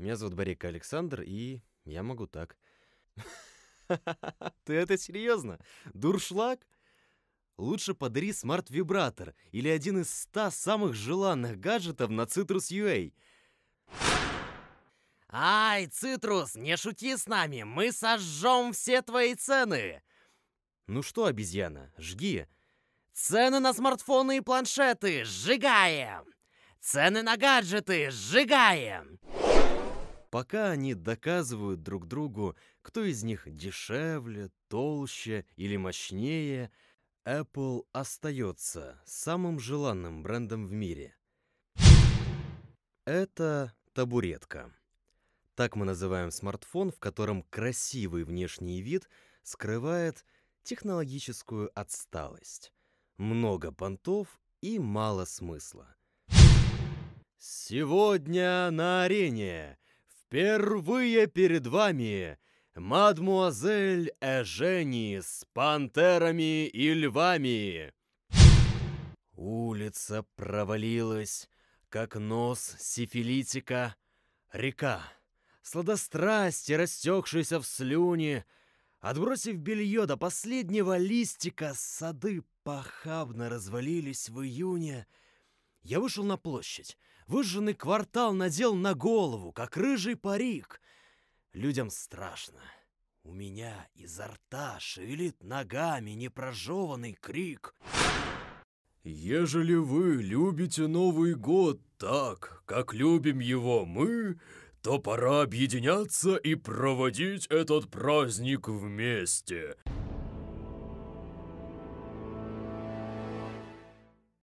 Меня зовут Барик Александр, и я могу так. Ты это серьезно? Дуршлаг? Лучше подари смарт-вибратор или один из ста самых желанных гаджетов на Citrus UA. «Ай, Цитрус, не шути с нами, мы сожжем все твои цены!» «Ну что, обезьяна, жги!» «Цены на смартфоны и планшеты, сжигаем! Цены на гаджеты, сжигаем! пока они доказывают друг другу, кто из них дешевле, толще или мощнее, Apple остается самым желанным брендом в мире. Это табуретка. Так мы называем смартфон, в котором красивый внешний вид скрывает технологическую отсталость. Много понтов и мало смысла. Сегодня на арене Впервые перед вами мадмуазель Эжени с пантерами и львами. Улица провалилась, как нос сифилитика. Река, сладострасти, растекшиеся в слюне, отбросив белье до последнего листика, сады похабно развалились в июне, я вышел на площадь. Выжженный квартал надел на голову, как рыжий парик. Людям страшно. У меня изо рта шевелит ногами непрожеванный крик. «Ежели вы любите Новый год так, как любим его мы, то пора объединяться и проводить этот праздник вместе!»